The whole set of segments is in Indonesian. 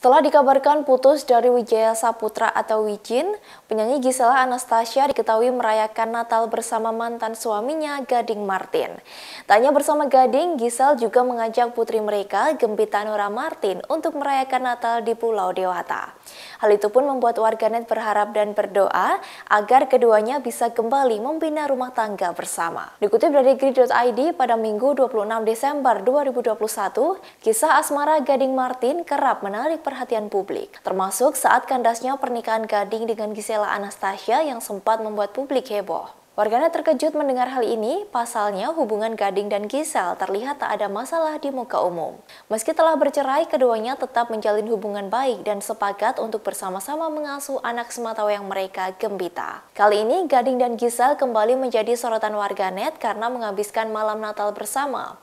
Setelah dikabarkan putus dari Wijaya Saputra atau Wijin, penyanyi Gisela Anastasia diketahui merayakan Natal bersama mantan suaminya Gading Martin. Tanya bersama Gading, Gisel juga mengajak putri mereka Gempita Nora Martin untuk merayakan Natal di Pulau Dewata. Hal itu pun membuat warganet berharap dan berdoa agar keduanya bisa kembali membina rumah tangga bersama. Dikutip dari grid.id pada Minggu 26 Desember 2021, kisah asmara Gading Martin kerap menarik perhatian publik, termasuk saat kandasnya pernikahan Gading dengan Gisela Anastasia yang sempat membuat publik heboh. Warganet terkejut mendengar hal ini, pasalnya hubungan Gading dan Gisel terlihat tak ada masalah di muka umum. Meski telah bercerai, keduanya tetap menjalin hubungan baik dan sepakat untuk bersama-sama mengasuh anak sematawayang mereka gembita. Kali ini, Gading dan Gisel kembali menjadi sorotan warganet karena menghabiskan malam Natal bersama.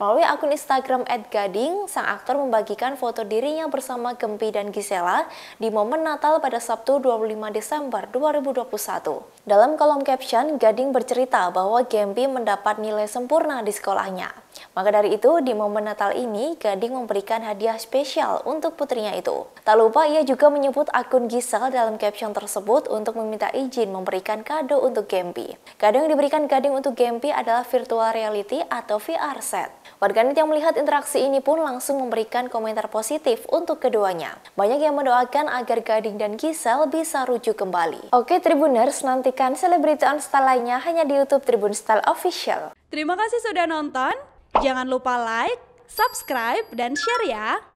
Melalui akun Instagram @gading, sang aktor membagikan foto dirinya bersama Gempi dan Gisela di momen Natal pada Sabtu 25 Desember 2021. Dalam kolom caption, Gading bercerita bahwa Gempi mendapat nilai sempurna di sekolahnya. Maka dari itu, di momen Natal ini, Gading memberikan hadiah spesial untuk putrinya itu. Tak lupa, ia juga menyebut akun Gisel dalam caption tersebut untuk meminta izin memberikan kado untuk Gempi. Kado yang diberikan Gading untuk Gempi adalah virtual reality atau VR set. Warganet yang melihat interaksi ini pun langsung memberikan komentar positif untuk keduanya. Banyak yang mendoakan agar Gading dan Gisel bisa rujuk kembali. Oke Tribuners, nantikan selebriti on style lainnya hanya di Youtube Tribun Style Official. Terima kasih sudah nonton, jangan lupa like, subscribe, dan share ya!